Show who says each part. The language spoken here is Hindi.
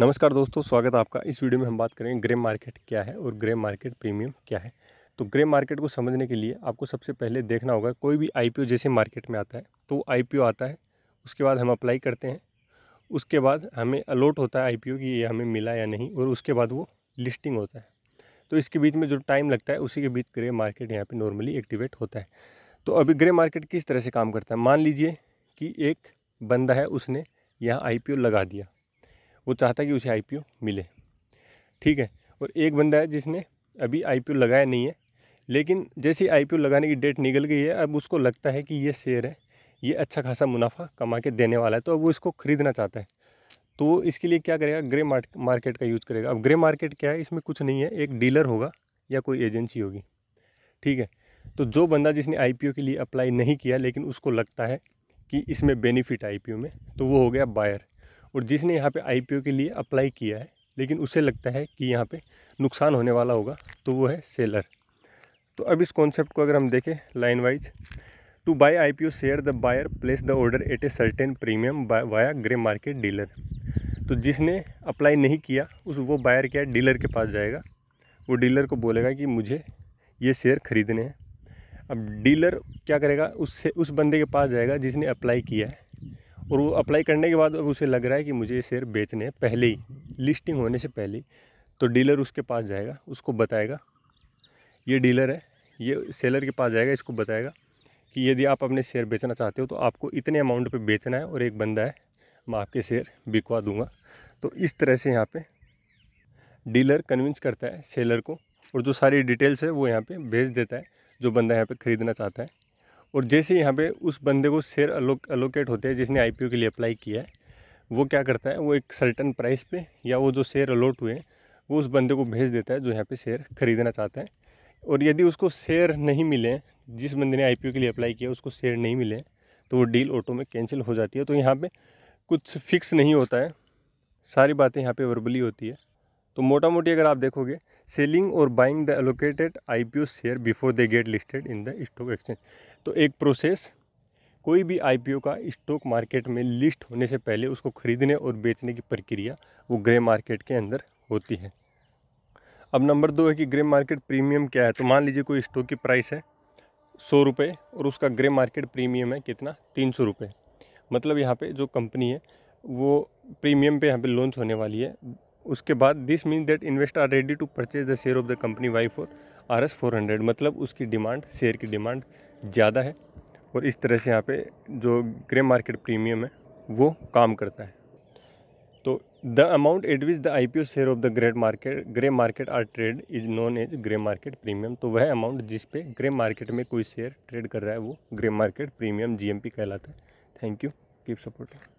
Speaker 1: नमस्कार दोस्तों स्वागत है आपका इस वीडियो में हम बात करेंगे ग्रे मार्केट क्या है और ग्रे मार्केट प्रीमियम क्या है तो ग्रे मार्केट को समझने के लिए आपको सबसे पहले देखना होगा कोई भी आईपीओ जैसे मार्केट में आता है तो आईपीओ आता है उसके बाद हम अप्लाई करते हैं उसके बाद हमें अलॉट होता है आईपीओ कि ये हमें मिला या नहीं और उसके बाद वो लिस्टिंग होता है तो इसके बीच में जो टाइम लगता है उसी के बीच ग्रे मार्केट यहाँ पर नॉर्मली एक्टिवेट होता है तो अभी ग्रे मार्केट किस तरह से काम करता है मान लीजिए कि एक बंदा है उसने यहाँ आई लगा दिया वो चाहता है कि उसे आई मिले ठीक है और एक बंदा है जिसने अभी आई लगाया नहीं है लेकिन जैसे आई लगाने की डेट निकल गई है अब उसको लगता है कि ये शेयर है ये अच्छा खासा मुनाफा कमा के देने वाला है तो अब वो इसको ख़रीदना चाहता है तो वो इसके लिए क्या करेगा ग्रे मार्केट का यूज़ करेगा अब ग्रे मार्केट क्या है इसमें कुछ नहीं है एक डीलर होगा या कोई एजेंसी होगी ठीक है तो जो बंदा जिसने आई के लिए अप्लाई नहीं किया लेकिन उसको लगता है कि इसमें बेनिफिट आई में तो वो हो गया बायर और जिसने यहाँ पे आईपीओ के लिए अप्लाई किया है लेकिन उसे लगता है कि यहाँ पे नुकसान होने वाला होगा तो वो है सेलर तो अब इस कॉन्सेप्ट को अगर हम देखें line wise to buy I P O share the buyer place the order at a certain premium via grey market dealer तो जिसने अप्लाई नहीं किया उस वो बायर क्या डीलर के पास जाएगा वो डीलर को बोलेगा कि मुझे ये शेयर ख़रीदने हैं अब डीलर क्या करेगा उससे उस बंदे के पास जाएगा जिसने अप्लाई किया है और वो अप्लाई करने के बाद उसे लग रहा है कि मुझे ये शेयर बेचने हैं पहले ही लिस्टिंग होने से पहले ही तो डीलर उसके पास जाएगा उसको बताएगा ये डीलर है ये सेलर के पास जाएगा इसको बताएगा कि यदि आप अपने शेयर बेचना चाहते हो तो आपको इतने अमाउंट पे बेचना है और एक बंदा है मैं आपके शेयर बिकवा दूंगा तो इस तरह से यहाँ पे डीलर कन्विंस करता है सेलर को और जो सारी डिटेल्स है वो यहाँ पे भेज देता है जो बंदा यहाँ पे ख़रीदना चाहता है और जैसे यहाँ पे उस बंदे को शेयर अलो अलोकेट होते हैं जिसने आईपीओ के लिए अप्लाई किया है वो क्या करता है वो एक सर्टन प्राइस पे या वो जो शेयर अलोट हुए वो उस बंदे को भेज देता है जो यहाँ पे शेयर खरीदना चाहता है और यदि उसको शेयर नहीं मिले जिस बंदे ने आई के लिए अप्लाई किया उसको शेयर नहीं मिले तो वो डील ऑटो में कैंसिल हो जाती है तो यहाँ पर कुछ फिक्स नहीं होता है सारी बातें यहाँ पर वर्बली होती है तो मोटा मोटी अगर आप देखोगे सेलिंग और buying the allocated I P O share before they get listed in the stock exchange तो एक प्रोसेस कोई भी आई पी ओ का स्टॉक मार्केट में लिस्ट होने से पहले उसको खरीदने और बेचने की प्रक्रिया वो ग्रे मार्केट के अंदर होती है अब नंबर दो है कि ग्रे मार्केट प्रीमियम क्या है तो मान लीजिए कोई स्टॉक की प्राइस है सौ रुपये और उसका ग्रे मार्केट प्रीमियम है कितना तीन सौ रुपये मतलब यहाँ पे जो कंपनी है वो प्रीमियम पे यहाँ पे लॉन्च होने वाली है उसके बाद this mean that invest are ready to purchase the share of the company why for R S four hundred मतलब उसकी डिमांड शेयर की डिमांड ज़्यादा है और इस तरह से यहाँ पे जो ग्रे मार्केट प्रीमियम है वो काम करता है तो the amount at which the I P O share of the great market grey market are trade is known as grey market premium तो वह अमाउंट जिस पे ग्रे मार्केट में कोई शेयर ट्रेड कर रहा है वो grey market premium G M P कहलाता है थैंक यू कीप सपोर्टिंग